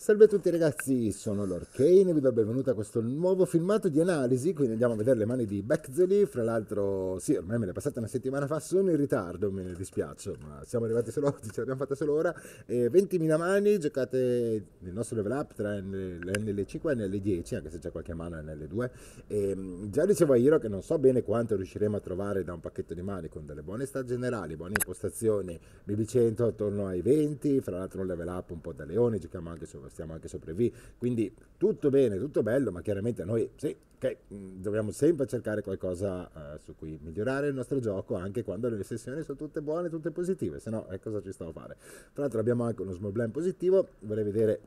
Salve a tutti ragazzi, sono Lord Kane e vi do il benvenuto a questo nuovo filmato di analisi, quindi andiamo a vedere le mani di Beckzeli, fra l'altro sì, ormai me le è passata una settimana fa, sono in ritardo, me ne dispiace, ma siamo arrivati solo oggi, ce l'abbiamo fatta solo ora, e 20.000 mani, giocate nel nostro level up tra NL5 e NL10, anche se c'è qualche mano NL2, e già dicevo a Iro che non so bene quanto riusciremo a trovare da un pacchetto di mani con delle buone sta generali, buone impostazioni, BB100 attorno ai 20, fra l'altro un level up un po' da leone, giochiamo anche su stiamo anche sopra V. Quindi tutto bene, tutto bello, ma chiaramente noi sì, okay, dobbiamo sempre cercare qualcosa eh, su cui migliorare il nostro gioco, anche quando le sessioni sono tutte buone, tutte positive, se no eh, cosa ci stiamo a fare? Tra l'altro abbiamo anche uno small blend positivo, vorrei vedere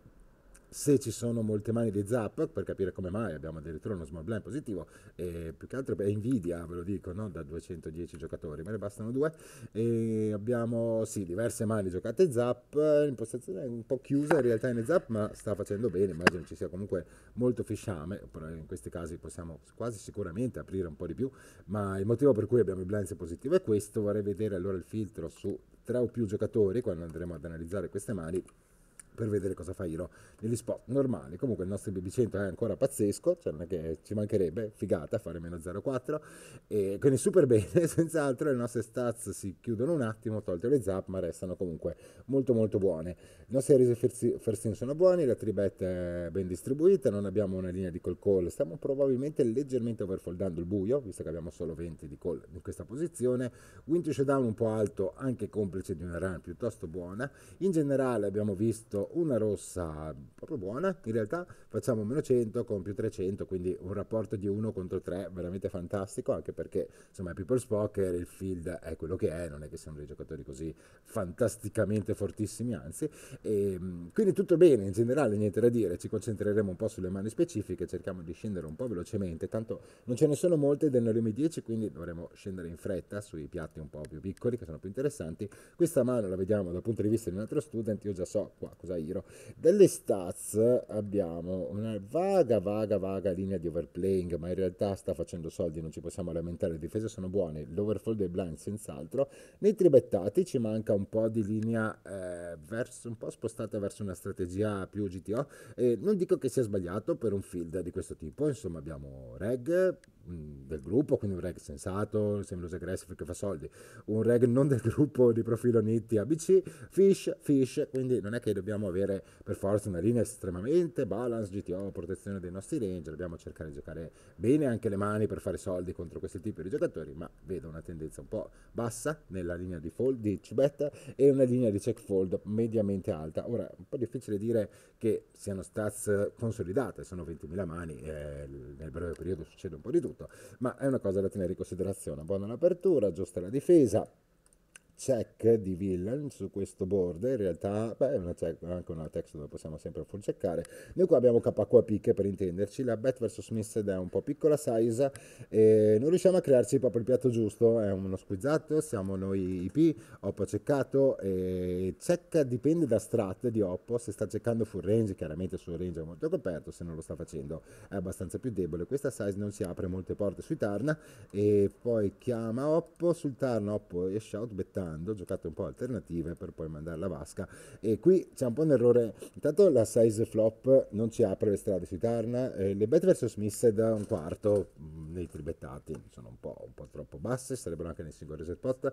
se ci sono molte mani di Zap, per capire come mai abbiamo addirittura uno small blind positivo, e più che altro è Nvidia, ve lo dico, non da 210 giocatori, me ne bastano due, e abbiamo sì, diverse mani giocate Zap, l'impostazione eh, è un po' chiusa in realtà in Zap, ma sta facendo bene, immagino ci sia comunque molto fisciame, in questi casi possiamo quasi sicuramente aprire un po' di più, ma il motivo per cui abbiamo il blind positivo è questo, vorrei vedere allora il filtro su tre o più giocatori, quando andremo ad analizzare queste mani, per vedere cosa fa Hiro negli spot normali. Comunque il nostro BB100 è ancora pazzesco, cioè non è che ci mancherebbe, figata, fare meno 0,4, e quindi super bene, senz'altro le nostre stats si chiudono un attimo, tolte le zap, ma restano comunque molto molto buone. I nostri rese first in sono buoni, la tribet è ben distribuita, non abbiamo una linea di call call, stiamo probabilmente leggermente overfoldando il buio, visto che abbiamo solo 20 di call in questa posizione, Winter Showdown un po' alto, anche complice di una run piuttosto buona, in generale abbiamo visto una rossa proprio buona, in realtà facciamo meno 100 con più 300, quindi un rapporto di 1 contro 3 veramente fantastico, anche perché insomma è People's Poker, il field è quello che è, non è che siamo dei giocatori così fantasticamente fortissimi, anzi, e, ehm, quindi tutto bene, in generale niente da dire, ci concentreremo un po' sulle mani specifiche, cerchiamo di scendere un po' velocemente, tanto non ce ne sono molte delle prime 10, quindi dovremo scendere in fretta sui piatti un po' più piccoli che sono più interessanti. Questa mano la vediamo dal punto di vista di un altro student, io già so qua cosa Zairo. Delle stats abbiamo una vaga, vaga, vaga linea di overplaying, ma in realtà sta facendo soldi, non ci possiamo lamentare, le difese sono buone, l'overfall dei blind senz'altro. Nei tribettati ci manca un po' di linea eh, verso, un po' spostata verso una strategia più GTO. Eh, non dico che sia sbagliato per un field di questo tipo, insomma abbiamo reg, del gruppo, quindi un reg sensato, sembroso aggressivo che fa soldi, un reg non del gruppo di profilo Nitti ABC, Fish, Fish, quindi non è che dobbiamo avere per forza una linea estremamente balance, GTO, protezione dei nostri range, dobbiamo cercare di giocare bene anche le mani per fare soldi contro questo tipo di giocatori, ma vedo una tendenza un po' bassa nella linea di fold di cibetta e una linea di check fold mediamente alta. Ora, è un po' difficile dire che siano stats consolidate, sono 20.000 mani, eh, nel breve periodo succede un po' di tutto battuto, ma è una cosa da tenere in considerazione. Buona l'apertura, giusta la difesa, check di villain su questo board, in realtà beh, è una check, anche una text dove possiamo sempre full checkare. Noi qua abbiamo KQ pick per intenderci, la Bet vs Smith è un po' piccola size e non riusciamo a crearci proprio il piatto giusto, è uno squizzato, siamo noi IP, Oppo ha checkato e check dipende da strat di Oppo, se sta cercando full range chiaramente sul range è molto coperto, se non lo sta facendo è abbastanza più debole, questa size non si apre molte porte sui turn e poi chiama Oppo, sul turn Oppo esce out bettando mando, giocate un po' alternative per poi mandare la vasca. E qui c'è un po' un errore. Intanto la size flop non ci apre le strade sui Tarna. Eh, le bet versus miss da un quarto mm, nei tribettati sono un po', un po', troppo basse, sarebbero anche nei singoli reset pot.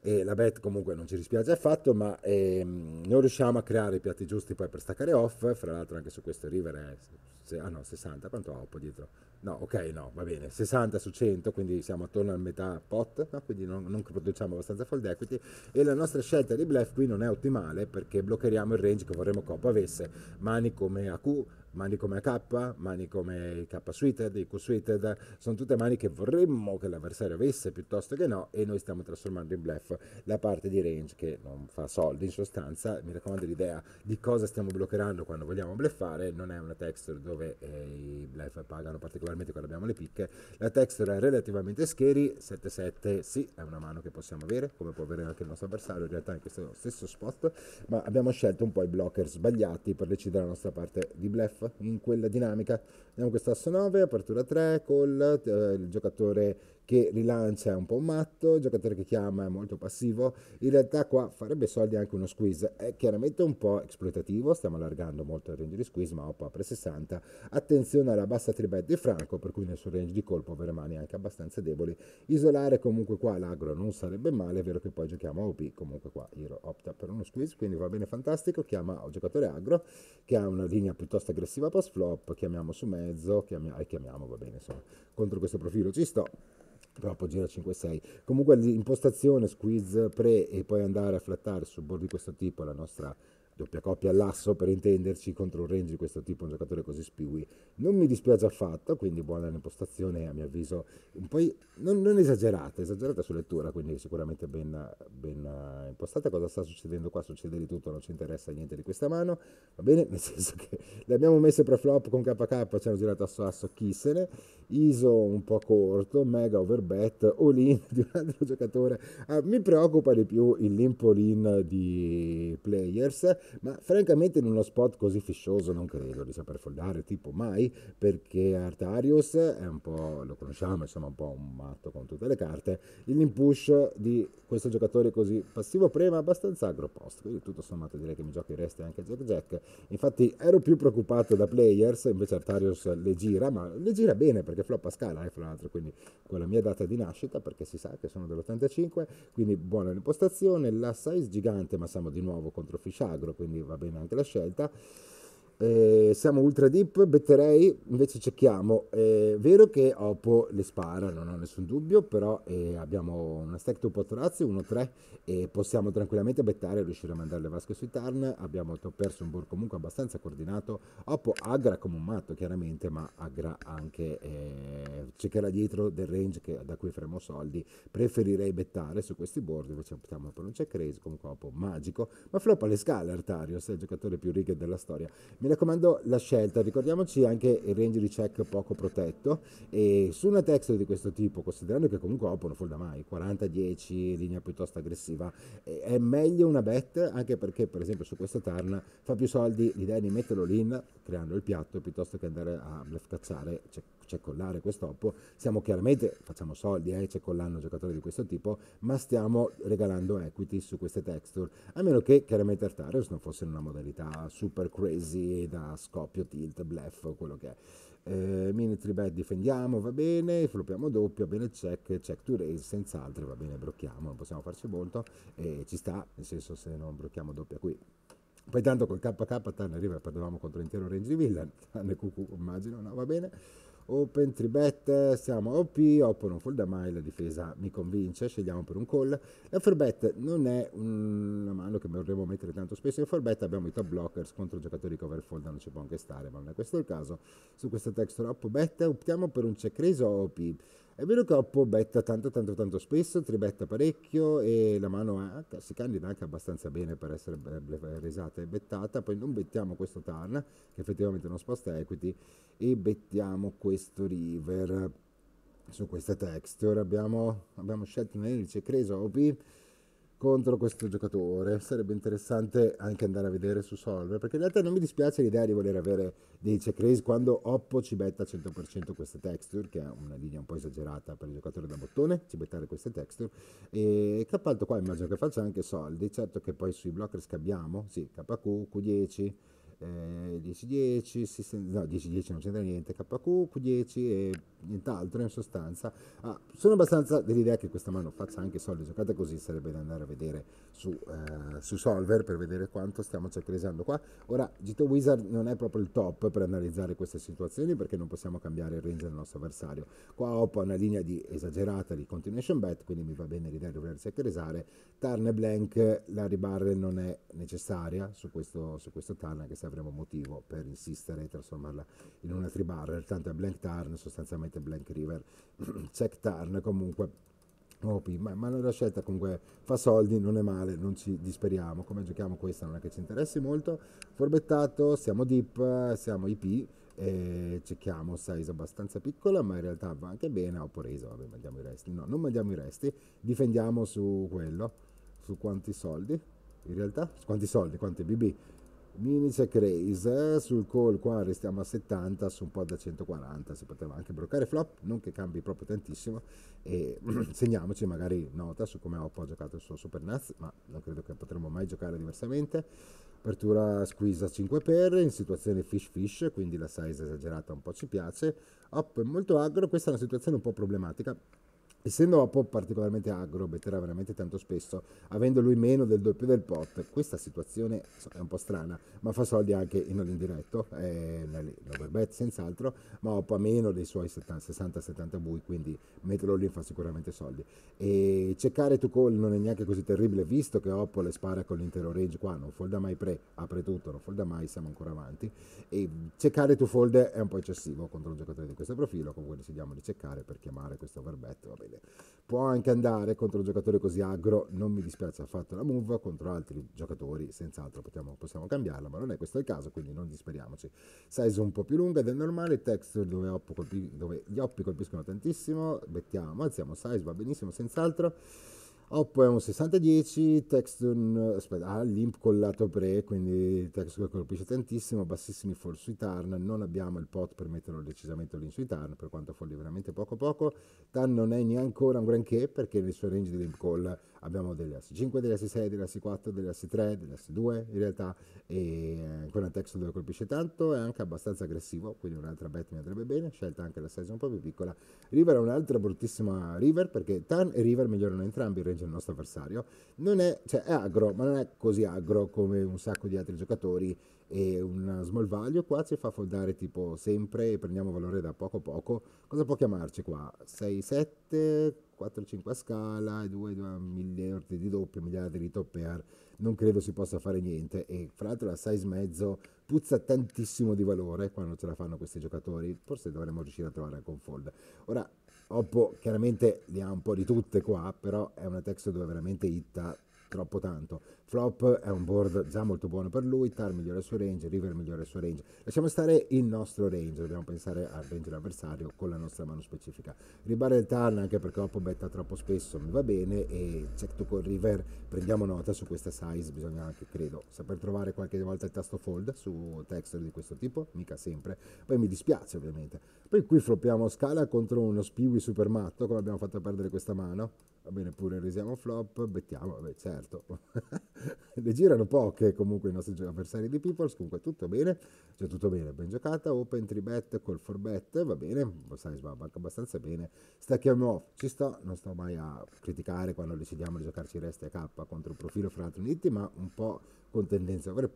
E la bet comunque non ci dispiace affatto, ma ehm, non riusciamo a creare i piatti giusti poi per staccare off. Fra l'altro anche su questo river è se, ah no, 60, quanto ho poi dietro? No, ok, no, va bene, 60 su 100, quindi siamo attorno al metà pot, no? quindi non, non, produciamo abbastanza fold equity e la nostra scelta di bluff qui non è ottimale perché bloccheremo il range che vorremmo Coop avesse, mani come AQ, mani come K, mani come K suited, IQ suited, sono tutte mani che vorremmo che l'avversario avesse piuttosto che no e noi stiamo trasformando in bluff la parte di range che non fa soldi in sostanza, mi raccomando l'idea di cosa stiamo bloccherando quando vogliamo bluffare, non è una texture dove eh, i bluff pagano particolarmente quando abbiamo le picche, la texture è relativamente scary, 7-7 sì è una mano che possiamo avere, come può avere anche il nostro avversario in realtà in questo stesso spot, ma abbiamo scelto un po' i blocker sbagliati per decidere la nostra parte di bluff in quella dinamica. Abbiamo quest'asso 9, apertura 3 col eh, giocatore che rilancia è un po' matto, il giocatore che chiama è molto passivo, in realtà qua farebbe soldi anche uno squeeze, è chiaramente un po' esploitativo, stiamo allargando molto il range di squeeze, ma OPA per 60, attenzione alla bassa 3 bet di Franco, per cui nel suo range di colpo avere mani anche abbastanza deboli, isolare comunque qua l'agro non sarebbe male, è vero che poi giochiamo OP, comunque qua Hiro opta per uno squeeze, quindi va bene fantastico, chiama un giocatore agro, che ha una linea piuttosto aggressiva post flop, chiamiamo su mezzo, chiamiamo, eh, chiamiamo va bene insomma, contro questo profilo ci sto, però troppo gira 5-6 comunque l'impostazione squeeze pre e poi andare a flattare su board di questo tipo la nostra doppia coppia all'asso per intenderci contro un range di questo tipo, un giocatore così spiui. non mi dispiace affatto, quindi buona l'impostazione, a mio avviso, un po' non, non esagerata, esagerata su lettura, quindi sicuramente ben, ben eh, impostata, cosa sta succedendo qua, succede di tutto, non ci interessa niente di questa mano, va bene, nel senso che le abbiamo messe pre-flop con KK, ci hanno girato asso asso, chissene, ISO un po' corto, mega overbet, all-in di un altro giocatore, ah, mi preoccupa di più il limp all-in di players, ma francamente in uno spot così fiscioso non credo di saper follare, tipo mai, perché Artarius è un po', lo conosciamo, insomma un po' un matto con tutte le carte, l'impush di questo giocatore così passivo prema abbastanza agro post quindi tutto sommato direi che mi giochi giocheresti anche Jack Jack, infatti ero più preoccupato da players, invece Artarius le gira, ma le gira bene perché flop a scala, eh, fra l'altro, quindi con la mia data di nascita, perché si sa che sono dell'85, quindi buona l'impostazione la size gigante, ma siamo di nuovo contro Fishagro, quindi va bene anche la scelta eh, siamo ultra deep, betterei, invece cerchiamo. È eh, vero che Oppo le spara, non ho nessun dubbio, però eh, abbiamo una stack top 8 razzi, 1-3 e possiamo tranquillamente bettare e riuscire a mandare le vasche sui turn. Abbiamo perso un board comunque abbastanza coordinato. Oppo aggra come un matto chiaramente, ma aggra anche, eh, cercherà dietro del range che, da cui faremo soldi. Preferirei bettare su questi board, invece optiamo per un check raise, comunque Oppo magico, ma flop alle scale Artarios, è il giocatore più righe della storia mi raccomando la scelta, ricordiamoci anche il range di check poco protetto e su una texture di questo tipo, considerando che comunque Open Fold mai 40-10, linea piuttosto aggressiva, è meglio una bet anche perché per esempio su questa turn fa più soldi l'idea di metterlo lì creando il piatto piuttosto che andare a bluff cacciare cioè, c'è Collare, quest'oppo, siamo chiaramente, facciamo soldi, eh, c'è Collano, giocatore di questo tipo, ma stiamo regalando equity su queste texture, a meno che chiaramente Artarius non fosse in una modalità super crazy da scoppio, tilt, bluff o quello che è. Eh, mini 3 bet difendiamo, va bene, floppiamo doppio, va bene check, check to raise, senz'altro va bene, blocchiamo, non possiamo farci molto e ci sta, nel senso se non blocchiamo doppia qui poi tanto col KK Tanner River perdevamo contro l'intero Range di Villan, e QQ immagino, no va bene open, tribet, siamo OP, oppono full da mai, la difesa mi convince, scegliamo per un call. La forbet non è una mano che vorremmo mettere tanto spesso in forbet, abbiamo i top blockers contro giocatori cover che overfoldano, ci può anche stare, ma non è questo il caso. Su questa texture up bet optiamo per un check raise OP è vero che Oppo betta tanto tanto tanto spesso, tribetta parecchio e la mano anche, si candida anche abbastanza bene per essere risata e bettata, poi non bettiamo questo Tarn che effettivamente non sposta equity e bettiamo questo river su questa texture. Abbiamo, abbiamo scelto un indice Creso OP contro questo giocatore. Sarebbe interessante anche andare a vedere su Solver, perché in realtà non mi dispiace l'idea di voler avere dei check raise quando Oppo ci betta 100% queste texture, che è una linea un po' esagerata per il giocatore da bottone, ci bettare queste texture. E K qua immagino che faccia anche soldi, certo che poi sui blocker scambiamo, sì, KQ, Q10 10-10, eh, no 10-10 non c'entra niente, KQ10 e nient'altro in sostanza. Ah, sono abbastanza dell'idea che questa mano faccia anche soldi, giocata così sarebbe da andare a vedere su, eh, su Solver per vedere quanto stiamo cercando qua. Ora GT Wizard non è proprio il top per analizzare queste situazioni perché non possiamo cambiare il range del nostro avversario. Qua ho poi una linea di esagerata di continuation bet, quindi mi va bene l'idea di dover accresare. Tarn e blank la ribarre non è necessaria su questo, su questo Tarn che serve avremo motivo per insistere e trasformarla in una tribarra. Tanto è blank Tarn, sostanzialmente blank river, check Tarn comunque. OP, ma, ma la scelta comunque fa soldi, non è male, non ci disperiamo. Come giochiamo questa non è che ci interessi molto. Forbettato, siamo deep, siamo IP, e cerchiamo size abbastanza piccola ma in realtà va anche bene Ho preso, vabbè mandiamo i resti no non mandiamo i resti difendiamo su quello su quanti soldi in realtà su quanti soldi quanti bb Minice Craze sul call qua restiamo a 70 su un po' da 140 si poteva anche bloccare flop non che cambi proprio tantissimo e segniamoci magari nota su come Oppo ha giocato il suo Super Naz ma non credo che potremmo mai giocare diversamente apertura squeeze a 5 per in situazione fish fish quindi la size esagerata un po' ci piace Oppo è molto agro questa è una situazione un po' problematica essendo Oppo particolarmente agro, betterà veramente tanto spesso, avendo lui meno del doppio del pot, questa situazione è un po' strana, ma fa soldi anche in all indiretto, eh, l'overbet senz'altro, ma Oppo ha meno dei suoi 60-70 bui, quindi metterlo lì fa sicuramente soldi. E cercare to call non è neanche così terribile, visto che Oppo le spara con l'intero range qua, non folda mai pre, apre tutto, non folda mai, siamo ancora avanti. E cercare to fold è un po' eccessivo contro un giocatore di questo profilo, comunque decidiamo di cercare per chiamare questo overbet, va bene possibile. Può anche andare contro un giocatore così agro, non mi dispiace affatto la move, contro altri giocatori senz'altro possiamo, possiamo cambiarla, ma non è questo il caso, quindi non disperiamoci. Size un po' più lunga del normale, texture dove, colpi, dove gli oppi colpiscono tantissimo, mettiamo, alziamo size, va benissimo senz'altro. Oppo oh, è un 60-10, Texton, aspetta, ah, l'imp collato pre, quindi Texton colpisce tantissimo, bassissimi fall sui tarn, non abbiamo il pot per metterlo decisamente lì sui turn, per quanto folli veramente poco poco, Tan non è neanche ancora un granché perché nel suo range di limp call abbiamo delle s 5, delle s 6, delle s 4, delle s 3, delle s 2 in realtà e ancora un Texon dove colpisce tanto è anche abbastanza aggressivo quindi un'altra bet mi andrebbe bene scelta anche la size un po' più piccola River è un'altra bruttissima River perché Tan e River migliorano entrambi il range del nostro avversario non è, cioè è agro ma non è così agro come un sacco di altri giocatori e un small value qua ci fa foldare tipo sempre e prendiamo valore da poco a poco cosa può chiamarci qua 6 7 4 5 a scala 2 2 miliardi di doppio miliardi di topper non credo si possa fare niente e fra l'altro la size mezzo puzza tantissimo di valore quando ce la fanno questi giocatori forse dovremmo riuscire a trovare anche un fold ora Oppo chiaramente ne ha un po' di tutte qua però è una texture dove veramente itta troppo tanto Flop è un board già molto buono per lui, Tar migliora il suo range, River migliora il suo range. Lasciamo stare il nostro range, dobbiamo pensare al range dell'avversario con la nostra mano specifica. Ribare il Tar anche perché Oppo betta troppo spesso, mi va bene e check to call River, prendiamo nota su questa size, bisogna anche, credo, saper trovare qualche volta il tasto fold su texture di questo tipo, mica sempre. Poi mi dispiace ovviamente. Poi qui floppiamo scala contro uno Spiwi super matto, come abbiamo fatto a perdere questa mano. Va bene, pure risiamo flop, bettiamo, vabbè certo. le girano poche comunque i nostri avversari di Peoples, comunque tutto bene, cioè tutto bene, ben giocata, open 3 bet col 4 bet, va bene, Versailles va anche abbastanza bene, stacchiamo off, ci sto, non sto mai a criticare quando decidiamo di giocarci resti a K contro un profilo fra l'altro Nitti, ma un po' con tendenza over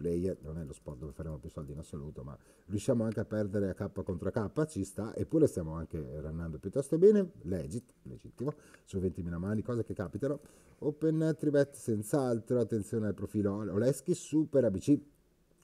non è lo sport dove faremo più soldi in assoluto, ma riusciamo anche a perdere a K contro K, ci sta, eppure stiamo anche runnando piuttosto bene, legit, legittimo, su 20.000 mani, cose che capitano, open tribet senz'altro, attenzione al profilo Oleschi, super ABC,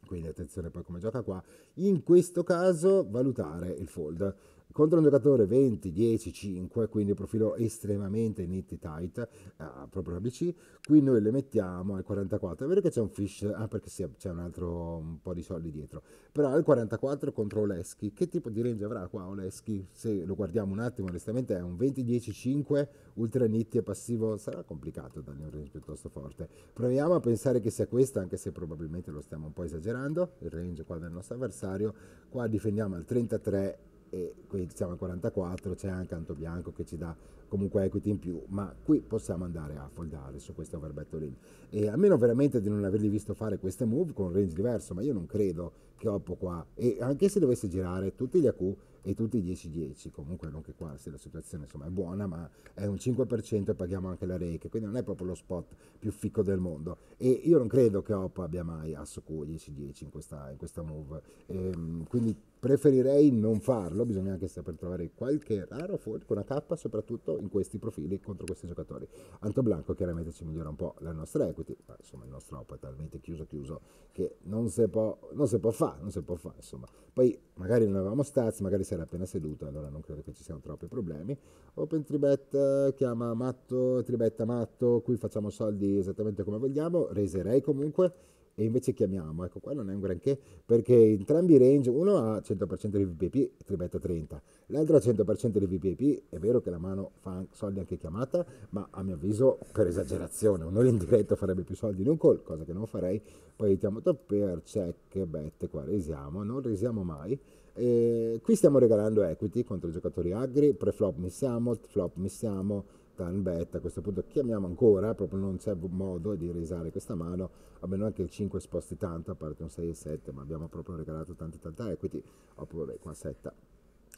quindi attenzione poi come gioca qua, in questo caso valutare il fold, contro un giocatore 20, 10, 5, quindi profilo estremamente nitty tight, eh, proprio ABC, qui noi le mettiamo al 44, è vero che c'è un fish, ah perché sì, c'è un altro un po' di soldi dietro, però al 44 contro Oleschi, che tipo di range avrà qua Oleschi? Se lo guardiamo un attimo, onestamente è un 20, 10, 5, ultra nitty e passivo, sarà complicato dargli un range piuttosto forte. Proviamo a pensare che sia questo, anche se probabilmente lo stiamo un po' esagerando, il range qua del nostro avversario, qua difendiamo al 33 e quindi siamo a 44, c'è anche Antobianco che ci dà comunque equity in più, ma qui possiamo andare a foldare su questo verbetto lì. E a meno veramente di non averli visto fare queste move con un range diverso, ma io non credo che Oppo qua, e anche se dovesse girare tutti gli AQ e tutti 10-10, comunque non che qua sia la situazione insomma è buona, ma è un 5% e paghiamo anche la rake, quindi non è proprio lo spot più ficco del mondo. E io non credo che Oppo abbia mai asso Q 10-10 in questa, in questa move, ehm, quindi preferirei non farlo, bisogna anche saper trovare qualche raro fault con una K, soprattutto in questi profili contro questi giocatori. Anto Blanco chiaramente ci migliora un po' la nostra equity, ma insomma il nostro Oppo è talmente chiuso chiuso che non si può, non si può fare, non si può fare, insomma. Poi magari non avevamo stats, magari si era appena seduto, allora non credo che ci siano troppi problemi. Open Tribet eh, chiama matto, tribetta matto, qui facciamo soldi esattamente come vogliamo, raiserei comunque e invece chiamiamo, ecco qua non è un granché perché entrambi i range, uno ha 100% di VPP, tribetta 30, l'altro ha 100% di VPP, è vero che la mano fa soldi anche chiamata, ma a mio avviso per esagerazione, uno in diretto farebbe più soldi in un call, cosa che non farei, poi mettiamo top pair, check, bet, qua risiamo, non risiamo mai, e qui stiamo regalando equity contro i giocatori agri, preflop missiamo, flop missiamo, tan bet, a questo punto chiamiamo ancora, proprio non c'è modo di risare questa mano, a meno che il 5 sposti tanto, a parte un 6 e 7, ma abbiamo proprio regalato tanta tanta equity, oppure vabbè, qua setta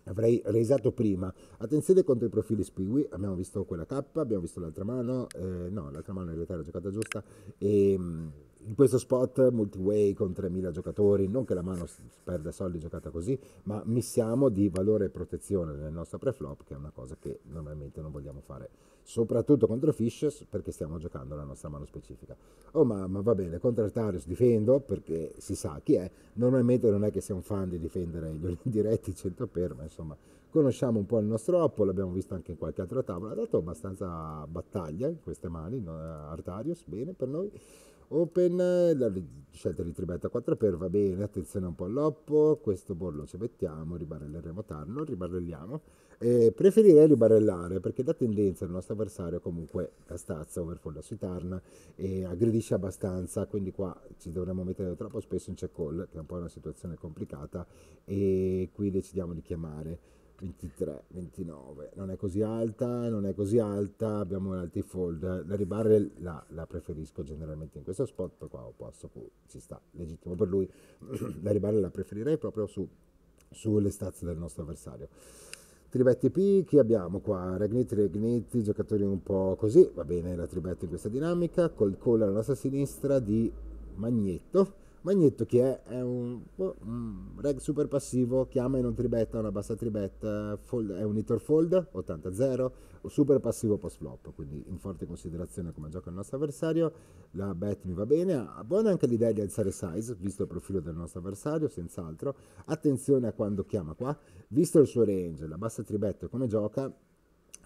avrei resato prima. Attenzione contro i profili spigui. abbiamo visto quella K, abbiamo visto l'altra mano, eh, no, l'altra mano in realtà era giocata giusta, e... Ehm, in questo spot multiway con 3.000 giocatori, non che la mano perda soldi giocata così, ma missiamo di valore e protezione nel nostro preflop, che è una cosa che normalmente non vogliamo fare, soprattutto contro Fishes perché stiamo giocando la nostra mano specifica. Oh ma, ma va bene, contro Artarius difendo perché si sa chi è, normalmente non è che sia un fan di difendere gli diretti 100 per, ma insomma conosciamo un po' il nostro oppo, l'abbiamo visto anche in qualche altra tavola, ha dato abbastanza battaglia in queste mani, Artarius, bene per noi. Open, la scelta di tribetta 4 per va bene, attenzione un po' all'oppo, questo bollo ci mettiamo, ribarelleremo tanno, ribarelliamo. Eh, preferirei ribarellare perché da tendenza il nostro avversario comunque la stazza, overfolla sui tarn e aggredisce abbastanza, quindi qua ci dovremmo mettere troppo spesso in check call, che è un po' una situazione complicata e qui decidiamo di chiamare. 23, 29, non è così alta, non è così alta, abbiamo un altifold, la ribarre la, la, preferisco generalmente in questo spot, per qua ho ci sta, legittimo per lui, la ribarre la preferirei proprio su, sulle stazze del nostro avversario. Tribetti P, chi abbiamo qua? Regniti, Regnetti, giocatori un po' così, va bene la tribetta in questa dinamica, col collo alla nostra sinistra di Magneto, Magneto che è, è un, boh, un, reg super passivo, chiama in un tribet, una bassa tribet, fold, è un hitter fold 80-0, super passivo post flop, quindi in forte considerazione come gioca il nostro avversario, la bet mi va bene, ha buona anche l'idea di alzare size, visto il profilo del nostro avversario, senz'altro, attenzione a quando chiama qua, visto il suo range, la bassa tribet come gioca,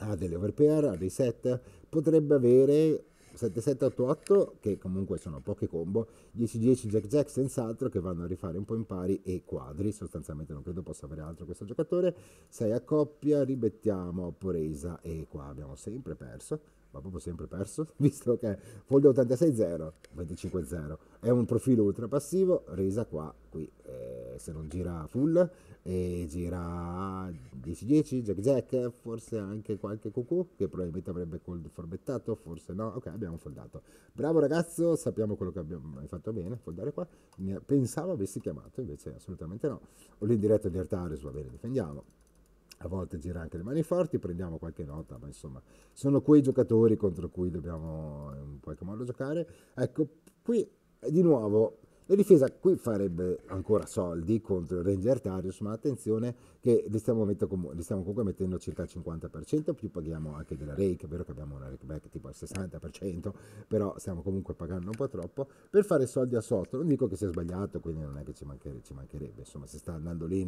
ha delle overpair, ha dei set, potrebbe avere 7788 che comunque sono poche combo, 10-10 Jack-Jack senz'altro che vanno a rifare un po' in pari e quadri, sostanzialmente non credo possa avere altro questo giocatore, 6 a coppia, ribettiamo Poresa e qua abbiamo sempre perso ma proprio sempre perso, visto che Folder 86-0, 25-0, è un profilo ultra passivo, resa qua, qui, eh, se non gira full, e gira 10-10, jack-jack, forse anche qualche cucù, che probabilmente avrebbe cold forbettato, forse no, ok, abbiamo foldato. Bravo ragazzo, sappiamo quello che abbiamo hai fatto bene, foldare qua, pensavo avessi chiamato, invece assolutamente no. Ho l'indiretto di Artarius, va bene, difendiamo a volte gira anche le mani forti, prendiamo qualche nota, ma insomma sono quei giocatori contro cui dobbiamo eh, in qualche modo giocare. Ecco, qui di nuovo la difesa qui farebbe ancora soldi contro il Ranger Tarius, ma attenzione che li stiamo, com- li stiamo, comunque mettendo circa il 50%, più paghiamo anche della rake, è vero che abbiamo una rake back tipo al 60%, però stiamo comunque pagando un po' troppo, per fare soldi a sotto. Non dico che sia sbagliato, quindi non è che ci, mancher- ci mancherebbe, insomma si sta andando lì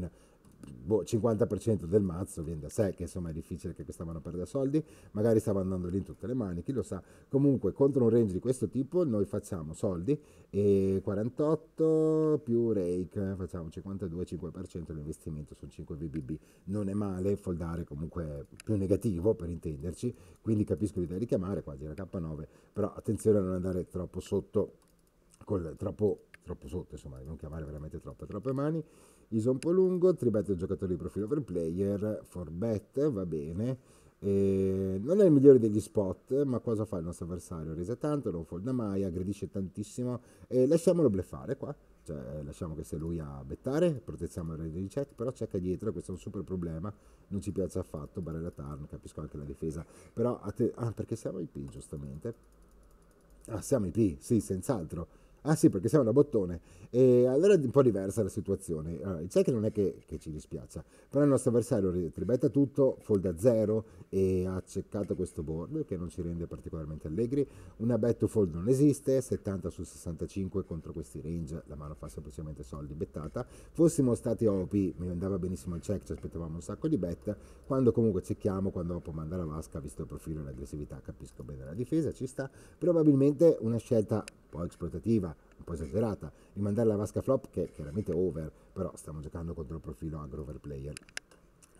boh, 50% del mazzo viene da sé, che insomma è difficile che questa mano perda soldi, magari stava andando lì in tutte le mani, chi lo sa. Comunque contro un range di questo tipo noi facciamo soldi e 48 più rake, facciamo 52-5% l'investimento su 5 BBB. Non è male, foldare comunque più negativo per intenderci, quindi capisco l'idea di chiamare, quasi la K9, però attenzione a non andare troppo sotto, col, troppo troppo sotto, insomma, non chiamare veramente troppe, troppe mani. ISO un po' lungo, 3 bet giocatore di profilo per player, 4 va bene. E non è il migliore degli spot, ma cosa fa il nostro avversario? Risa tanto, non folda mai, aggredisce tantissimo e lasciamolo bleffare qua. Cioè, lasciamo che sia lui a bettare, proteggiamo il reddito di check, però checca dietro, questo è un super problema, non ci piace affatto, barella turn, capisco anche la difesa, però, ah, perché siamo in P giustamente? Ah, siamo in P, sì, senz'altro Ah sì, perché siamo da bottone. E allora è un po' diversa la situazione. Allora, il check non è che, che, ci dispiace, però il nostro avversario tribetta tutto, folda zero e ha ceccato questo board che non ci rende particolarmente allegri. Una bet to fold non esiste, 70 su 65 contro questi range, la mano fa semplicemente soldi, bettata. Fossimo stati OP, mi andava benissimo il check, ci aspettavamo un sacco di bet. Quando comunque cecchiamo, quando può mandare la vasca, visto il profilo e l'aggressività, capisco bene la difesa, ci sta. Probabilmente una scelta po' esploitativa, un po' esagerata, rimandare la vasca flop che è chiaramente over, però stiamo giocando contro il profilo agro over player.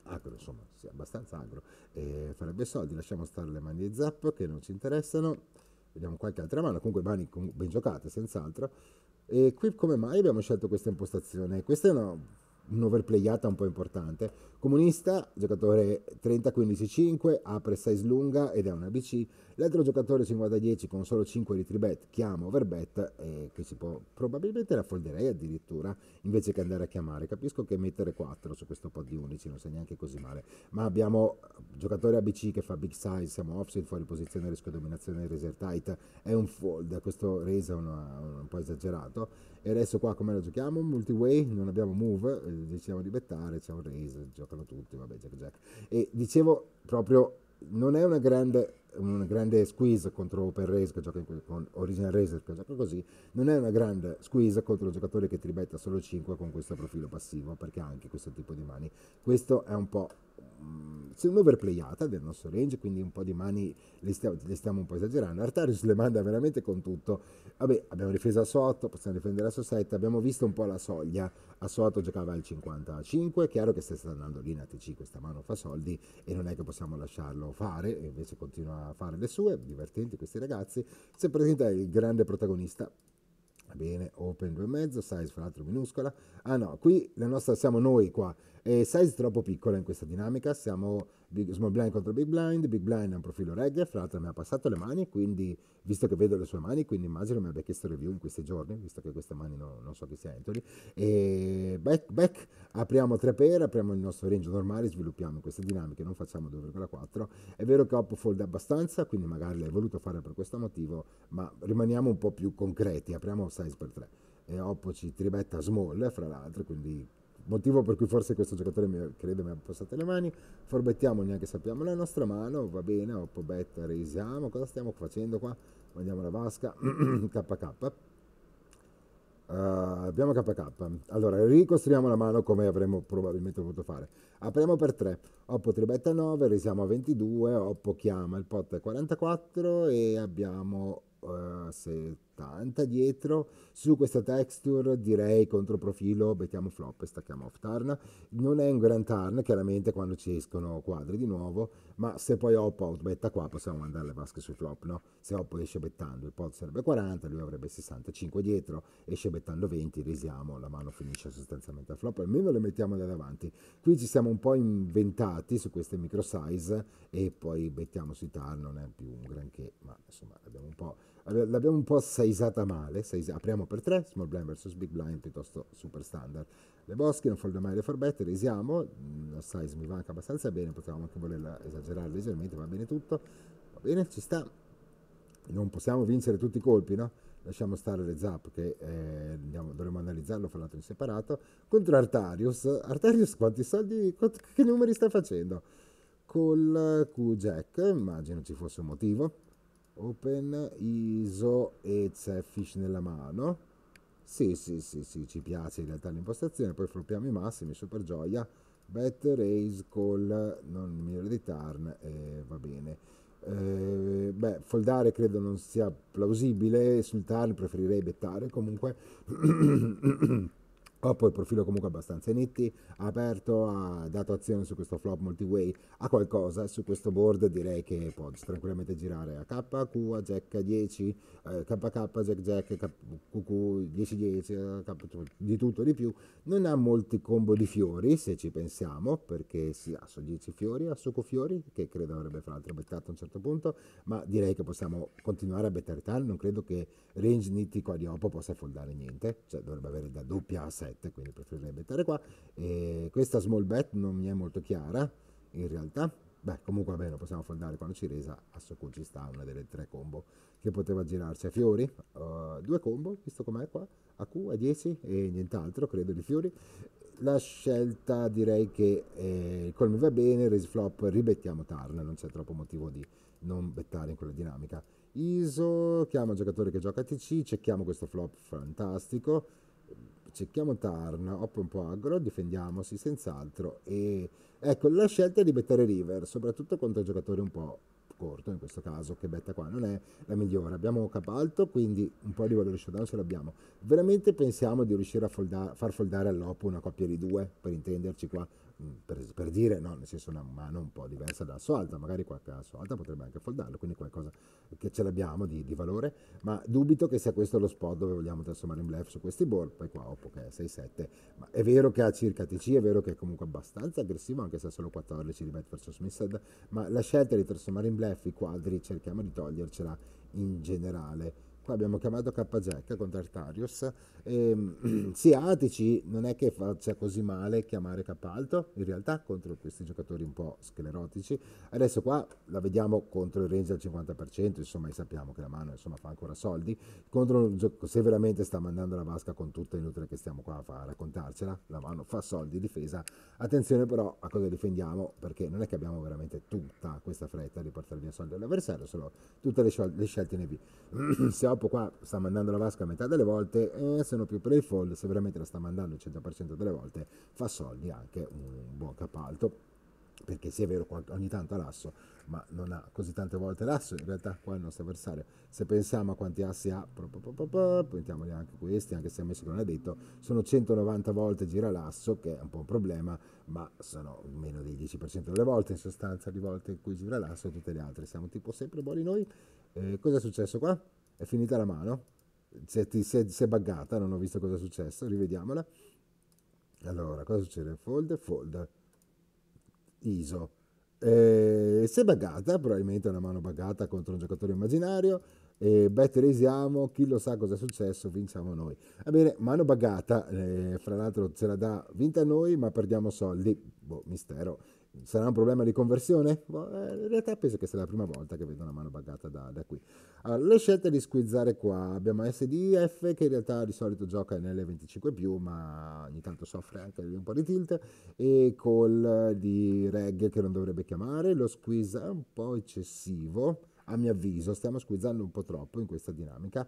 Agro, insomma, sì, abbastanza agro. E farebbe soldi, lasciamo stare le mani di Zap che non ci interessano. Vediamo qualche altra mano, comunque mani ben giocate, senz'altro. E qui come mai abbiamo scelto questa impostazione? Questa è una, un'overplayata un po' importante Comunista, giocatore 30-15-5, apre size lunga ed è un ABC. L'altro giocatore 50-10 con solo 5 litri bet, chiamo overbet, eh, che si può probabilmente raffolderei addirittura invece che andare a chiamare. Capisco che mettere 4 su questo pod di 11 non sia neanche così male, ma abbiamo giocatore ABC che fa big size, siamo offset, fuori posizione, rischio dominazione, racer tight, è un fold, questo raise è un, un po' esagerato. E adesso qua come lo giochiamo? Multiway, non abbiamo move, eh, decidiamo di bettare, c'è un raise, gioco sappiano tutti, vabbè, Jack Jack. E dicevo proprio, non è una grande un grande squeeze contro Open Race che gioca con Original Race, che gioca così, non è una grande squeeze contro un giocatore che tribetta solo 5 con questo profilo passivo perché ha anche questo tipo di mani. Questo è un po' mm, un'overplayata del nostro range, quindi un po' di mani le stiamo, le stiamo un po' esagerando. Artarius le manda veramente con tutto. Vabbè, abbiamo difesa a sotto, possiamo difendere a Sossetta, abbiamo visto un po' la soglia. A sotto giocava al 55, è chiaro che se sta andando lì in ATC questa mano fa soldi e non è che possiamo lasciarlo fare, e invece continua fare le sue, divertenti questi ragazzi. Si presenta il grande protagonista, Va bene, open 2,5, size fra l'altro minuscola. Ah no, qui la nostra siamo noi qua, e size troppo piccola in questa dinamica, siamo Big, Small Blind contro Big Blind, Big Blind ha un profilo reggae, fra l'altro mi ha passato le mani, quindi visto che vedo le sue mani, quindi immagino mi abbia chiesto review in questi giorni, visto che queste mani no, non so chi sia Anthony. E back, back, apriamo 3 per, apriamo il nostro range normale, sviluppiamo queste dinamiche, non facciamo 2,4. È vero che Oppo fold abbastanza, quindi magari l'hai voluto fare per questo motivo, ma rimaniamo un po' più concreti, apriamo size per 3. E Oppo ci tribetta small, fra l'altro, quindi motivo per cui forse questo giocatore mi, credo mi ha passato le mani, forbettiamo neanche sappiamo la nostra mano, va bene, oppo bet, risiamo, cosa stiamo facendo qua? Mandiamo la vasca, KK. Uh, eh, abbiamo KK. Allora, ricostruiamo la mano come avremmo probabilmente potuto fare. Apriamo per 3. Oppo tribetta 9, risiamo a 22, Oppo chiama, il pot è 44 e abbiamo uh, eh, 7. 80 dietro su questa texture direi contro profilo mettiamo flop e stacchiamo off turn non è un gran turn chiaramente quando ci escono quadri di nuovo ma se poi hop out betta qua possiamo mandare le vasche sui flop no? se hop esce bettando il pot sarebbe 40 lui avrebbe 65 dietro esce bettando 20 risiamo la mano finisce sostanzialmente a flop almeno le mettiamo da davanti qui ci siamo un po' inventati su queste micro size e poi bettiamo sui turn non è più un granché ma insomma abbiamo un po' l'abbiamo un po' saisata male, sais- apriamo per 3, small blind versus big blind piuttosto super standard. Le bosche, non fold mai le forbette, risiamo, mm, lo size mi va anche abbastanza bene, potevamo anche volerla esagerare leggermente, va bene tutto, va bene, ci sta. Non possiamo vincere tutti i colpi, no? Lasciamo stare le zap che eh, andiamo, dovremmo analizzarlo fra l'altro in separato. Contro Artarius, Artarius quanti soldi, quanti, che numeri sta facendo? Col Q-Jack, immagino ci fosse un motivo Open ISO e Zefish nella mano. Sì, sì, sì, sì, ci piace in realtà l'impostazione, poi floppiamo i massimi, super gioia. Bet, raise, call, non migliore di turn, eh, va bene. Eh, beh, foldare credo non sia plausibile, sul turn preferirei bettare comunque. ho poi il profilo comunque abbastanza netti, aperto, ha dato azione su questo flop multiway, ha qualcosa su questo board direi che può tranquillamente girare a K, Q, a Jack 10, eh, KK, Jack Jack, K, QQ 10, eh, K, di tutto di più, non ha molti combo di fiori se ci pensiamo, perché sì, ha su 10 fiori, ha su Q fiori, che credo avrebbe fra l'altro bettato a un certo punto, ma direi che possiamo continuare a bettare tal, non credo che range nitti qua di Oppo possa foldare niente, cioè dovrebbe avere da doppia a 6 bet, quindi preferirei bettare qua. E questa small bet non mi è molto chiara in realtà. Beh, comunque va bene, possiamo foldare quando ci resa, a Soko ci sta una delle tre combo che poteva girarsi a fiori, uh, due combo, visto com'è qua, a Q, a 10 e nient'altro, credo di fiori. La scelta direi che eh, il colmo va bene, raise flop, ribettiamo turn, non c'è troppo motivo di non bettare in quella dinamica. ISO, chiama il giocatore che gioca a TC, cerchiamo questo flop fantastico, cerchiamo Tarn, hop un po' aggro, difendiamosi senz'altro. E ecco, la scelta è di bettare River, soprattutto contro giocatori un po' corto in questo caso, che betta qua non è la migliore. Abbiamo Capalto, quindi un po' di valore showdown se l'abbiamo. Veramente pensiamo di riuscire a folda- far foldare all'Oppo una coppia di due, per intenderci qua, per, per, dire, no, nel senso una mano un po' diversa dalla sua alta, magari qualche asso alta potrebbe anche foldarlo, quindi qualcosa che ce l'abbiamo di, di, valore, ma dubito che sia questo lo spot dove vogliamo trasformare in blef su questi ball, poi qua ho che è 6-7, ma è vero che ha circa TC, è vero che è comunque abbastanza aggressivo, anche se ha solo 14 di bet versus missed, ma la scelta di trasformare in blef i quadri cerchiamo di togliercela in generale qua abbiamo chiamato KJ con Tartarius, e, ehm, Siatici non è che faccia così male chiamare K alto, in realtà contro questi giocatori un po' sclerotici, adesso qua la vediamo contro il range al 50%, insomma sappiamo che la mano insomma, fa ancora soldi, contro un gioco, se veramente sta mandando la vasca con tutta, inutile che stiamo qua a, far, a raccontarcela, la mano fa soldi, difesa, attenzione però a cosa difendiamo, perché non è che abbiamo veramente tutta questa fretta di portare via soldi all'avversario, solo tutte le, scel- le scelte in EV. purtroppo qua sta mandando la Vasca a metà delle volte eh, sono più per il fall se veramente la sta mandando il 100% delle volte fa soldi anche un buon capalto perché sì è vero ogni tanto ha l'asso ma non ha così tante volte l'asso in realtà qua è il nostro avversario se pensiamo a quanti assi ha puntiamoli anche questi anche se ammesso che non ha detto sono 190 volte gira l'asso che è un po' un problema ma sono meno del 10% delle volte in sostanza di volte in cui gira l'asso tutte le altre siamo tipo sempre buoni noi eh, cosa è successo qua? È finita la mano. Si è, ti, si, si è buggata, non ho visto cosa è successo, rivediamola. Allora, cosa succede? Folder, folder, ISO. Eh, si è buggata, probabilmente una mano buggata contro un giocatore immaginario. E better resiamo, chi lo sa cosa è successo, vinciamo noi. Va bene, mano buggata, eh, fra l'altro ce la dà vinta noi, ma perdiamo soldi. Boh, mistero Sarà un problema di conversione? Boh, eh, in realtà penso che sia la prima volta che vedo una mano buggata da, da qui. Allora, ah, le scelte di squizzare qua, abbiamo SDF che in realtà di solito gioca nelle 25+, ma ogni tanto soffre anche di un po' di tilt, e call di reg che non dovrebbe chiamare, lo squeeze è un po' eccessivo, a mio avviso, stiamo squizzando un po' troppo in questa dinamica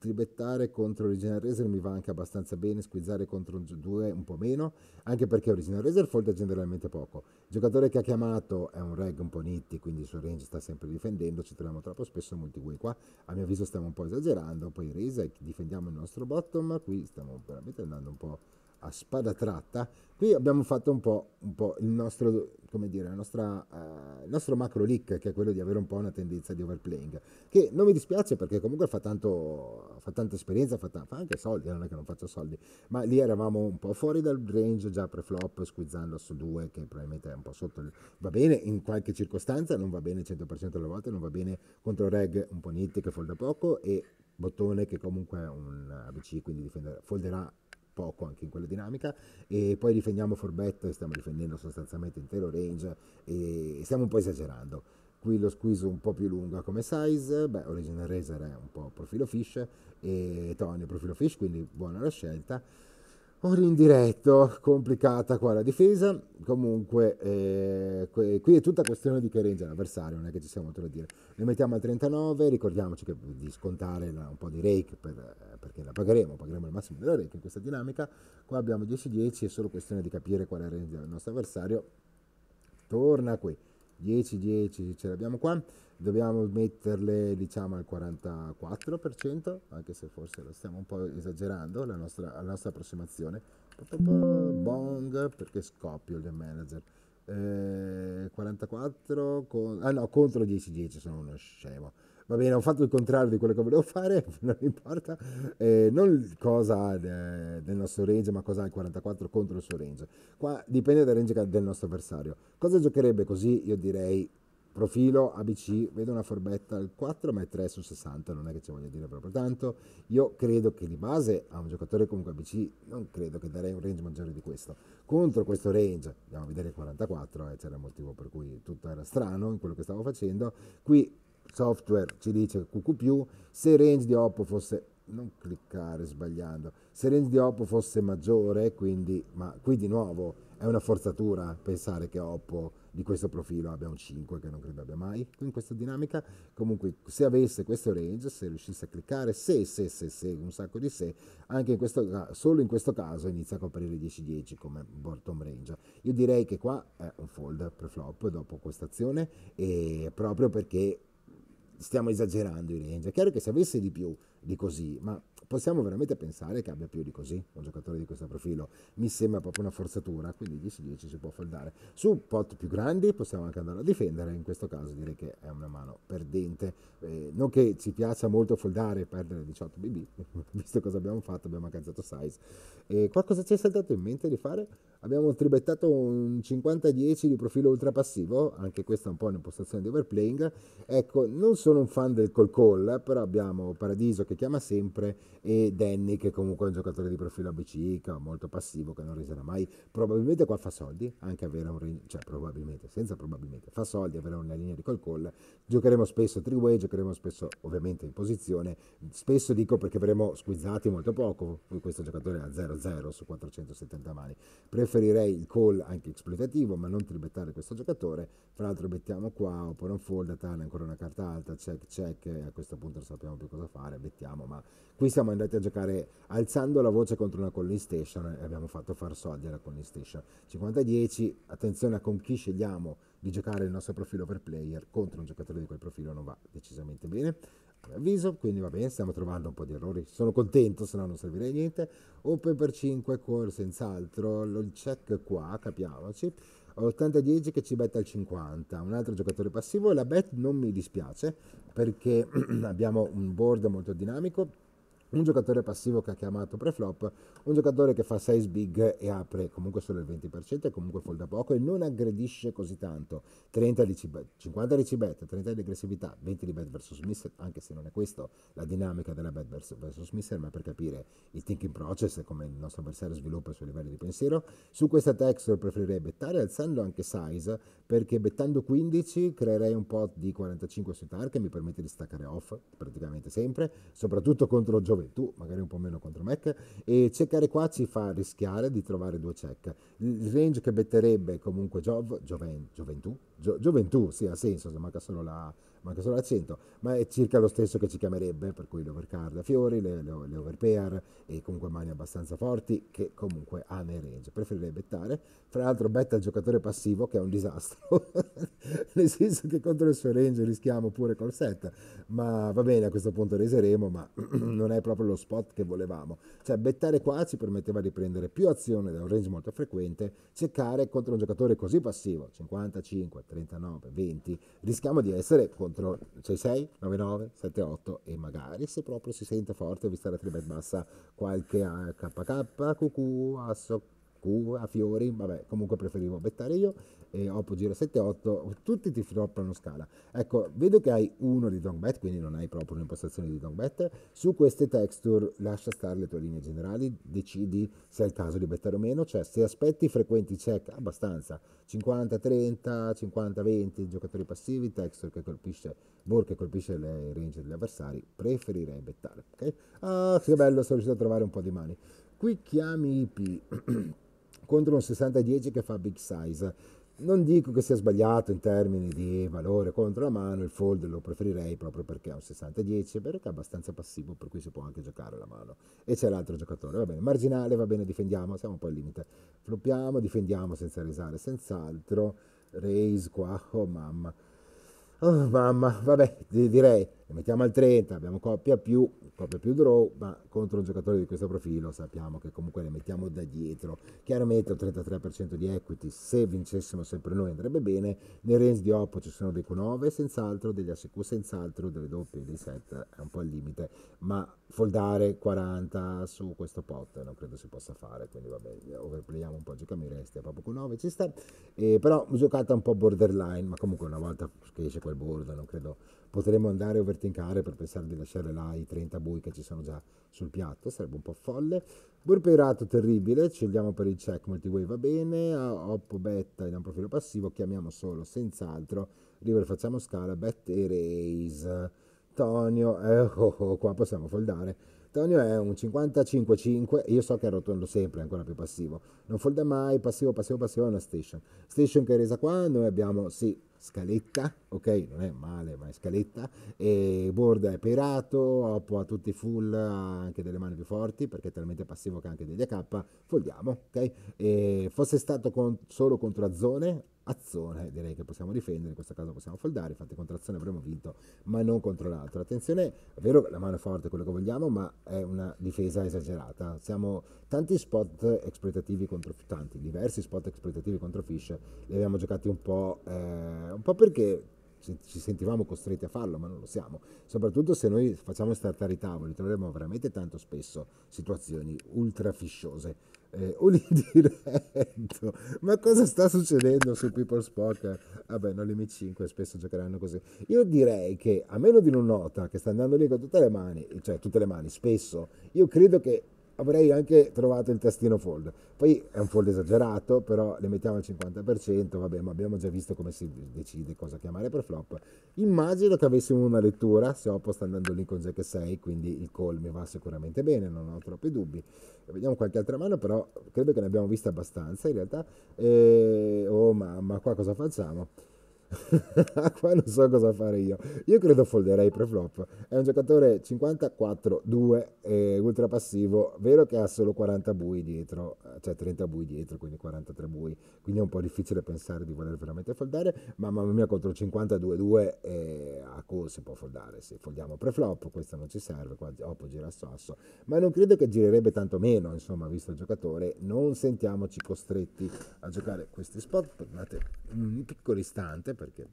tribettare contro Original Razer mi va anche abbastanza bene, squizzare contro un, 2 un po' meno, anche perché Original Razer folda generalmente poco. Il giocatore che ha chiamato è un reg un po' nitti, quindi il suo range sta sempre difendendo, ci troviamo troppo spesso multiway qua, a mio avviso stiamo un po' esagerando, poi Razer difendiamo il nostro bottom, qui stiamo veramente andando un po' a spada tratta, qui abbiamo fatto un po', un po il nostro, come dire, la nostra, eh, il nostro macro leak, che è quello di avere un po' una tendenza di overplaying, che non mi dispiace perché comunque fa, tanto, fa tanta esperienza, fa, ta- fa, anche soldi, non è che non faccio soldi, ma lì eravamo un po' fuori dal range, già pre-flop, squizzando su due, che probabilmente è un po' sotto, il... va bene in qualche circostanza, non va bene 100% delle volte, non va bene contro reg un po' nitty che folda poco e bottone che comunque è un ABC, quindi difenderà, folderà poco anche in quella dinamica e poi difendiamo Forbet stiamo difendendo sostanzialmente intero range e stiamo un po' esagerando qui lo squeeze un po' più lunga come size, beh Original Razer è un po' profilo fish e Tony profilo fish quindi buona la scelta Ora in diretto, complicata qua la difesa, comunque eh, qui è tutta questione di che range l'avversario, non è che ci sia molto da dire. Ne mettiamo al 39, ricordiamoci che, di scontare la, un po' di rake per, eh, perché la pagheremo, pagheremo il massimo della rake in questa dinamica. Qua abbiamo 10-10, è solo questione di capire qual è il range del nostro avversario. Torna qui 10, 10 ce l'abbiamo qua, dobbiamo metterle diciamo al 44%, anche se forse lo stiamo un po' esagerando, la nostra, la nostra approssimazione, bong, perché scoppio il manager, eh, 44, con, ah no, contro 10, 10, sono uno scemo va bene, ho fatto il contrario di quello che volevo fare, non importa, eh, non cosa de, del nostro range, ma cosa ha il 44 contro il suo range. Qua dipende dal range del nostro avversario. Cosa giocherebbe così? Io direi profilo ABC, vedo una forbetta al 4, ma è 3 su 60, non è che ci voglia dire proprio tanto. Io credo che di base a un giocatore comunque ABC non credo che darei un range maggiore di questo. Contro questo range, andiamo a vedere il 44, eh, c'era il motivo per cui tutto era strano in quello che stavo facendo. Qui software ci dice QQ+, se range di Oppo fosse non cliccare sbagliando, se range di Oppo fosse maggiore, quindi, ma qui di nuovo è una forzatura pensare che Oppo di questo profilo abbia un 5, che non credo abbia mai in questa dinamica, comunque se avesse questo range, se riuscisse a cliccare, se, se, se, se, un sacco di se, anche in questo, solo in questo caso inizia a comparire 10-10 come bottom range. Io direi che qua è un fold pre-flop dopo questa azione, proprio perché stiamo esagerando i Ranger. Cioè, è chiaro che se avesse di più di così, ma possiamo veramente pensare che abbia più di così un giocatore di questo profilo. Mi sembra proprio una forzatura, quindi 10-10 si può foldare. Su pot più grandi possiamo anche andare a difendere, in questo caso direi che è una mano perdente. Eh, non che ci piaccia molto foldare e perdere 18 BB, visto cosa abbiamo fatto, abbiamo alcanzato size. Eh, qualcosa ci è saltato in mente di fare? Abbiamo tribettato un 50-10 di profilo ultra passivo, anche questa è un po' un'impostazione di overplaying. Ecco, non sono un fan del call call, però abbiamo Paradiso che chiama sempre e Danny che comunque è un giocatore di profilo ABC, molto passivo, che non riserà mai, probabilmente qua fa soldi, anche avere un, cioè probabilmente, senza probabilmente, fa soldi avere una linea di call call, giocheremo spesso three way, giocheremo spesso ovviamente in posizione, spesso dico perché avremo squizzati molto poco, questo giocatore a 0-0 su 470 mani, preferirei il call anche esploitativo, ma non tribettare questo giocatore, fra l'altro bettiamo qua, oppure un fold, Tana ancora una carta alta, check check, a questo punto non sappiamo più cosa fare, bettiamo, ma qui siamo siamo a giocare alzando la voce contro una calling station e abbiamo fatto far soldi alla calling station. 50-10, attenzione a con chi scegliamo di giocare il nostro profilo per player contro un giocatore di quel profilo non va decisamente bene avviso, quindi va bene, stiamo trovando un po' di errori, sono contento, se no non servirà a niente. Open per 5 core, senz'altro, il check qua, capiamoci. 80-10 che ci betta al 50, un altro giocatore passivo, la bet non mi dispiace perché abbiamo un board molto dinamico, un giocatore passivo che ha chiamato preflop, un giocatore che fa 6 big e apre comunque solo il 20% e comunque folda poco e non aggredisce così tanto. 30 di cibet, 50 di cibet, 30 di aggressività, 20 di bet versus Smith, anche se non è questa la dinamica della bet versus Smith, ma per capire il thinking process e come il nostro avversario sviluppa i suoi livelli di pensiero. Su questa texture preferirei bettare alzando anche size perché bettando 15 creerei un pot di 45 sui target che mi permette di staccare off praticamente sempre, soprattutto contro giovani gioventù, magari un po' meno contro Mac, e cercare qua ci fa rischiare di trovare due check. Il range che betterebbe comunque Giov, Gioventù, Gioventù, sì, ha senso, se manca solo la manca solo l'accento, ma è circa lo stesso che ci chiamerebbe, per cui l'overcard a fiori, le, le, le overpair e comunque mani abbastanza forti che comunque ha nei range. Preferirei bettare, fra l'altro betta il giocatore passivo che è un disastro, nel senso che contro il suo range rischiamo pure col set, ma va bene a questo punto reseremo, ma non è proprio lo spot che volevamo. Cioè bettare qua ci permetteva di prendere più azione da un range molto frequente, cercare contro un giocatore così passivo, 55, 39, 20, rischiamo di essere Con contro 6-6, 9-9, 7-8 e magari se proprio si sente forte o vista la tribal bassa qualche HK, QQ, Asso Cuba, Fiori, vabbè, comunque preferivo bettare io, e Oppo Giro 7-8, tutti ti floppano scala. Ecco, vedo che hai uno di Dongbet, quindi non hai proprio un'impostazione di Dongbet. Su queste texture lascia stare le tue linee generali, decidi se è il caso di bettare o meno, cioè se aspetti frequenti check abbastanza, 50-30, 50-20, giocatori passivi, texture che colpisce, ball che colpisce le range degli avversari, preferirei bettare, ok? Ah, che bello, sono riuscito a trovare un po' di mani. Qui chiami IP. contro un 60-10 che fa big size. Non dico che sia sbagliato in termini di valore contro la mano, il fold lo preferirei proprio perché è un 60-10, perché è abbastanza passivo, per cui si può anche giocare la mano. E c'è l'altro giocatore, va bene, marginale, va bene, difendiamo, siamo un po' al limite. Floppiamo, difendiamo senza risare, senz'altro. Raise qua, oh mamma. Oh mamma, vabbè, direi le mettiamo al 30, abbiamo coppia più, coppia più draw, ma contro un giocatore di questo profilo sappiamo che comunque le mettiamo da dietro. Chiaramente un 33% di equity, se vincessimo sempre noi andrebbe bene, nel range di Oppo ci sono dei Q9 senz'altro, degli ASQ senz'altro, delle doppie, dei set, è un po' al limite, ma foldare 40 su questo pot non credo si possa fare, quindi vabbè, overplayiamo un po' Giacomo Resti a proprio Q9, ci sta, eh, però giocata un po' borderline, ma comunque una volta che esce quel bordo non credo potremmo andare a overtinkare per pensare di lasciare là i 30 bui che ci sono già sul piatto, sarebbe un po' folle. Burperato terribile, scegliamo per il check multiway va bene, Oppo betta in un profilo passivo, chiamiamo solo senz'altro, river facciamo scala, bet e raise. Tonio, eh, oh, oh, oh qua possiamo foldare. Tonio è un 55-5, io so che è rotondo sempre, è ancora più passivo. Non folda mai, passivo, passivo, passivo, è una station. Station che è resa qua, noi abbiamo, sì, scaletta, ok? Non è male, ma è scaletta. E Borda è perato, Oppo ha tutti full, anche delle mani più forti, perché è talmente passivo che ha anche degli AK. Folliamo, ok? E fosse stato con, solo contro Azzone, azione direi che possiamo difendere, in questo caso possiamo foldare, infatti contro azione avremo vinto, ma non contro l'altro. Attenzione, è vero che la mano è forte, quello che vogliamo, ma è una difesa esagerata. Siamo tanti spot esploitativi contro tanti, diversi spot esploitativi contro Fish, li abbiamo giocati un po', eh, un po' perché ci sentivamo costretti a farlo, ma non lo siamo. Soprattutto se noi facciamo startare i tavoli, troveremo veramente tanto spesso situazioni ultra fisciose eh, o li Ma cosa sta succedendo su People's Poker? Vabbè, non le M5 spesso giocheranno così. Io direi che a meno di non nota che sta andando lì con tutte le mani, cioè tutte le mani, spesso, io credo che avrei anche trovato il tastino fold. Poi è un fold esagerato, però le mettiamo al 50%, vabbè, ma abbiamo già visto come si decide cosa chiamare per flop. Immagino che avessimo una lettura, se Oppo sta andando lì con Jack 6, quindi il call mi va sicuramente bene, non ho troppi dubbi. Vediamo qualche altra mano, però credo che ne abbiamo vista abbastanza in realtà. E... Eh, oh mamma, qua cosa facciamo? qua non so cosa fare io. Io credo folderei preflop. È un giocatore 54-2 eh, ultra passivo. Vero che ha solo 40 bui dietro, cioè 30 bui dietro, quindi 43 bui. Quindi è un po' difficile pensare di voler veramente foldare. Ma mamma mia, contro 52-2 eh, a call si può foldare. Se foldiamo preflop, questo non ci serve. Qua Oppo gira a sasso. Ma non credo che girerebbe tanto meno, insomma, visto il giocatore. Non sentiamoci costretti a giocare questi spot. Tornate un piccolo istante perché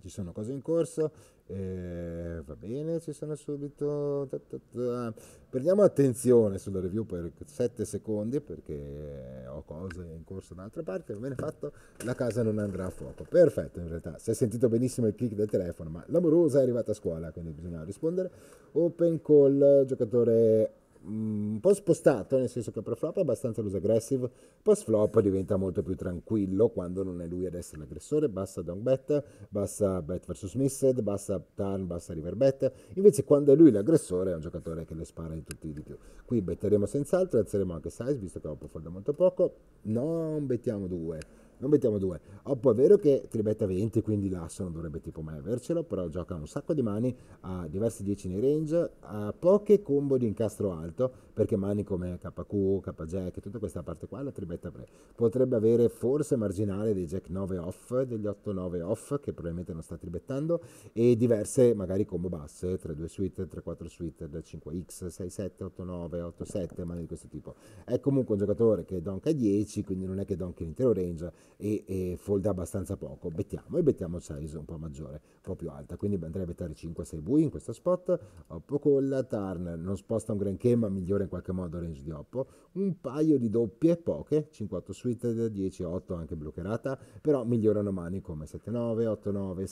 ci sono cose in corso, eh, va bene, ci sono subito. Ta, ta, ta. Prendiamo attenzione sulla review per 7 secondi perché ho cose in corso da un'altra parte. va bene fatto, la casa non andrà a fuoco. Perfetto, in realtà si è sentito benissimo il click del telefono, ma l'amorosa è arrivata a scuola, quindi bisogna rispondere. Open call, giocatore un po' spostato, nel senso che per flop è abbastanza loose aggressive, post flop diventa molto più tranquillo quando non è lui ad essere l'aggressore, bassa down bet, bassa bet versus missed, bassa turn, bassa river bet, invece quando è lui l'aggressore è un giocatore che le spara di tutti di più. Qui betteremo senz'altro, alzeremo anche size, visto che Oppo folda molto poco, non bettiamo due non mettiamo due. Oh, poi è vero che tribetta 20, quindi l'asso non dovrebbe tipo mai avercelo, però gioca un sacco di mani, ha diversi 10 nei range, ha poche combo di incastro alto, perché mani come KQ, KJack, tutta questa parte qua, la tribetta 3. Potrebbe avere forse marginale dei jack 9 off, degli 8-9 off, che probabilmente non sta tribettando, e diverse magari combo basse, 3-2 suite, 3-4 suite, 5x, 6-7, 8-9, 8-7, mani di questo tipo. È comunque un giocatore che donka 10, quindi non è che donka l'intero range, e, e folda abbastanza poco. Bettiamo e bettiamo size un po' maggiore, un po' più alta. Quindi andrei a bettare 5-6 bui in questo spot. Oppo la turn non sposta un granché ma migliora in qualche modo il range di Oppo. Un paio di doppie, poche, 5-8 suite, 10-8 anche bloccherata, però migliorano mani come 7-9, 8-9,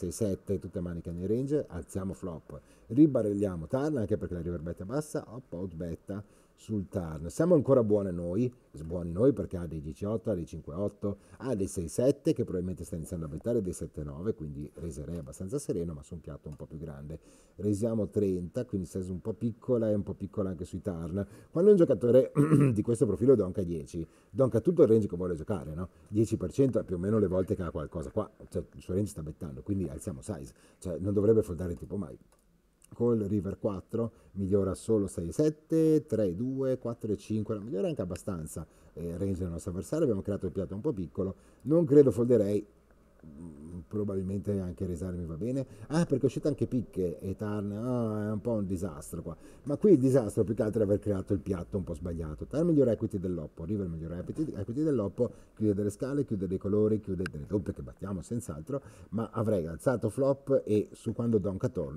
6-7, tutte maniche nel range. Alziamo flop, ribarelliamo turn anche perché la riverbetta è bassa, Oppo out betta sul turn. Siamo ancora buone noi, buoni noi perché ha dei 18, ha dei 5-8, ha dei 6-7 che probabilmente sta iniziando a bettare, dei 7-9, quindi reserei abbastanza sereno, ma su un piatto un po' più grande. Resiamo 30, quindi size un po' piccola e un po' piccola anche sui turn. Quando un giocatore di questo profilo donca 10, donca tutto il range che vuole giocare, no? 10% è più o meno le volte che ha qualcosa qua, cioè il suo range sta bettando, quindi alziamo size, cioè non dovrebbe foldare tipo mai. Col River 4 migliora solo 6,7, 3,2, 4,5, migliora anche abbastanza eh, range del nostro avversario, abbiamo creato il piatto un po' piccolo, non credo folderei Mm, probabilmente anche Resarmi va bene. Ah, perché uscite anche Picche e Tarn, oh, è un po' un disastro qua. Ma qui il disastro più che altro è aver creato il piatto un po' sbagliato. Tarn miglior equity dell'Oppo, River miglior equity dell'Oppo, chiude delle scale, chiude dei colori, chiude delle doppie che battiamo senz'altro, ma avrei alzato flop e su quando do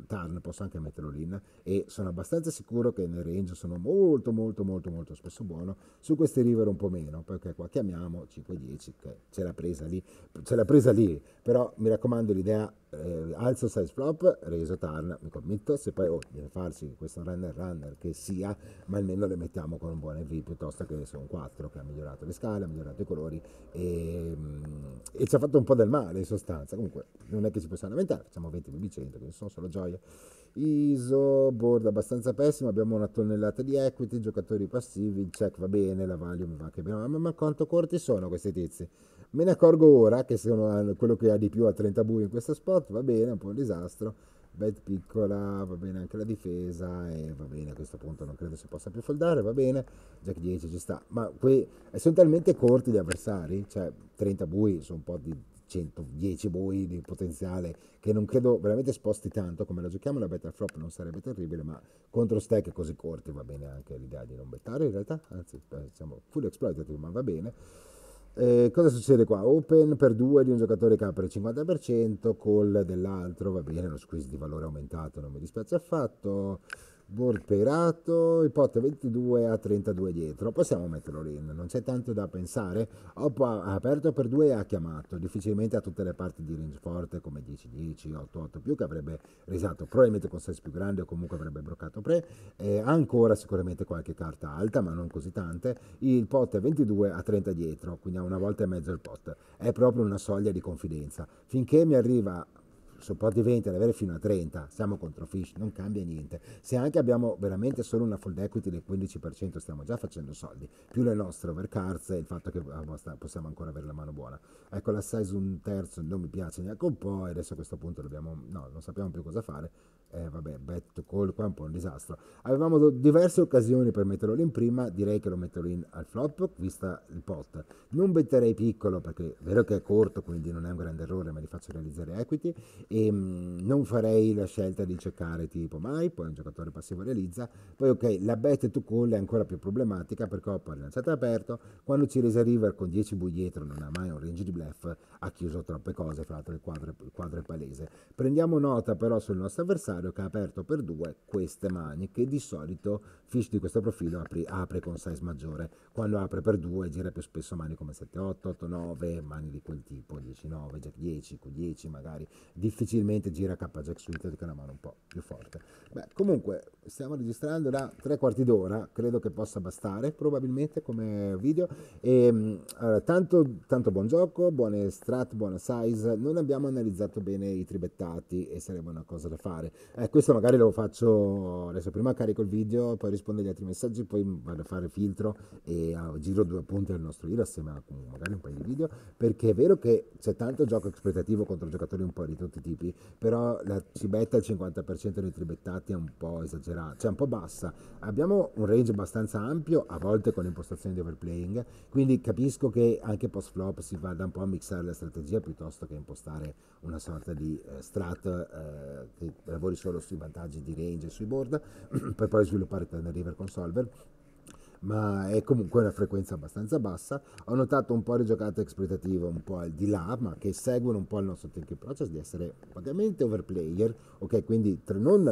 Tarn posso anche metterlo in e sono abbastanza sicuro che nel range sono molto molto molto molto spesso buono, su queste River un po' meno, perché qua chiamiamo 5-10 che ce l'ha presa lì, ce l'ha presa lì però mi raccomando l'idea eh, alzo size flop, reso turn, mi commetto, se poi oh, deve farsi questo runner runner che sia, ma almeno le mettiamo con un buon EV piuttosto che su un 4 che ha migliorato le scale, ha migliorato i colori e, mm, e, ci ha fatto un po' del male in sostanza, comunque non è che ci possiamo lamentare, facciamo 20 bb 100, quindi sono solo gioie. ISO, board abbastanza pessimo, abbiamo una tonnellata di equity, giocatori passivi, il check va bene, la volume va anche bene, ma, ma quanto corti sono questi tizi? Me ne accorgo ora che sono quello che ha di più a 30 bui in questo spot, va bene, è un po' un disastro. Bet piccola, va bene anche la difesa e va bene a questo punto non credo si possa più foldare, va bene, Jack 10 ci sta, ma qui sono talmente corti gli avversari, cioè 30 bui sono un po' di 110 bui di potenziale che non credo veramente sposti tanto come la giochiamo la better flop non sarebbe terribile ma contro stack così corti va bene anche l'idea di non bettare in realtà anzi siamo full exploitative ma va bene eh, cosa succede qua? Open per due di un giocatore che apre il 50%, call dell'altro, va bene, lo squeeze di valore aumentato non mi dispiace affatto il pot 22 a 32 dietro, possiamo metterlo lì, non c'è tanto da pensare. Oppo ha aperto per 2 ha chiamato, difficilmente a tutte le parti di range forte come 10-10, 8-8 più che avrebbe risato probabilmente con 6 più grande o comunque avrebbe bloccato pre, eh, ancora sicuramente qualche carta alta ma non così tante, il pot è 22 a 30 dietro, quindi a una volta e mezzo il pot, è proprio una soglia di confidenza. Finché mi arriva sono provati 20 ad avere fino a 30, siamo contro Fish, non cambia niente. Se anche abbiamo veramente solo una fold equity del 15%, stiamo già facendo soldi, più le nostre overcards e il fatto che ah, possiamo ancora avere la mano buona. Ecco, la size un terzo non mi piace neanche un po' e adesso a questo punto dobbiamo, no, non sappiamo più cosa fare eh, vabbè, bet call qua è un po' un disastro. Avevamo diverse occasioni per metterlo in prima, direi che lo metterò in al flop, vista il pot. Non betterei piccolo, perché è vero che è corto, quindi non è un grande errore, ma li faccio realizzare equity, e ehm, mh, non farei la scelta di cercare tipo mai, poi un giocatore passivo realizza, poi ok, la bet to call è ancora più problematica, perché ho poi lanciato aperto, quando Ciresa River con 10 bui dietro non ha mai un range di bluff, ha chiuso troppe cose, fra l'altro il quadro, il quadro è palese. Prendiamo nota però sul nostro avversario, armadio che ha aperto per due queste mani che di solito Fish di questo profilo apri, apre con size maggiore quando apre per due gira più spesso mani come 7 8 8 9 mani di quel tipo 10 9 jack 10 q10 magari difficilmente gira k jack suited che è una mano un po' più forte beh comunque stiamo registrando da tre quarti d'ora credo che possa bastare probabilmente come video e ehm, allora, tanto, tanto buon gioco buone strat buona size non abbiamo analizzato bene i tribettati e sarebbe una cosa da fare eh, questo magari lo faccio adesso prima carico il video, poi rispondo agli altri messaggi, poi vado a fare filtro e ah, giro due punti al nostro libro assieme a magari un paio di video, perché è vero che c'è tanto gioco esploitativo contro giocatori un po' di tutti i tipi, però la cibetta al 50% dei tribettati è un po' esagerata, cioè un po' bassa. Abbiamo un range abbastanza ampio, a volte con impostazioni di overplaying, quindi capisco che anche post flop si vada un po' a mixare la strategia piuttosto che impostare una sorta di eh, strat eh, che lavori giocatori solo sui vantaggi di range e sui board per poi sviluppare il river con solver ma è comunque una frequenza abbastanza bassa. Ho notato un po' di giocate espletative un po' al di là, ma che seguono un po' il nostro thinking process di essere vagamente overplayer, ok? Quindi non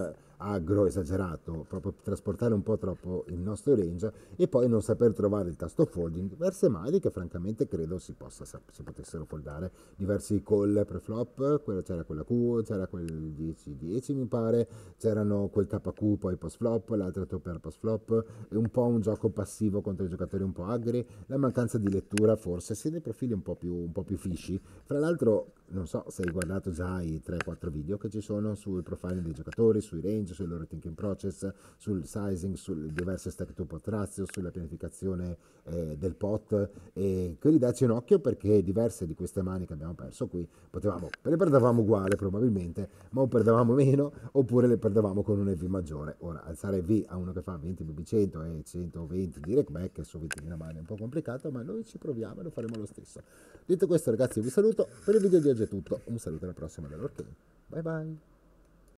agro esagerato, proprio trasportare un po' troppo il nostro range e poi non saper trovare il tasto folding, diverse maglie che francamente credo si, possa, si potessero foldare, diversi call pre-flop, c'era quella Q, c'era quel 10-10 mi pare, c'erano quel KQ poi post-flop, l'altra per post-flop, un po' un gioco passivo contro i giocatori un po' agri, la mancanza di lettura forse, sia dei profili un po' più, un po più fishy, fra l'altro non so se hai guardato già i 3-4 video che ci sono sul profile dei giocatori, sui range, legge, sul loro thinking process, sul sizing, sulle diverse stack to pot ratio, sulla pianificazione eh, del pot e quindi darci un occhio perché diverse di queste mani che abbiamo perso qui potevamo, le perdevamo uguale probabilmente, ma o perdevamo meno oppure le perdevamo con un EV maggiore. Ora alzare V a uno che fa 20 BB100 e 120 di rackback su 20 in mano è un po' complicato, ma noi ci proviamo e lo faremo lo stesso. Detto questo ragazzi vi saluto, per il video di oggi è tutto, un saluto alla prossima dall'Orcheo, bye bye!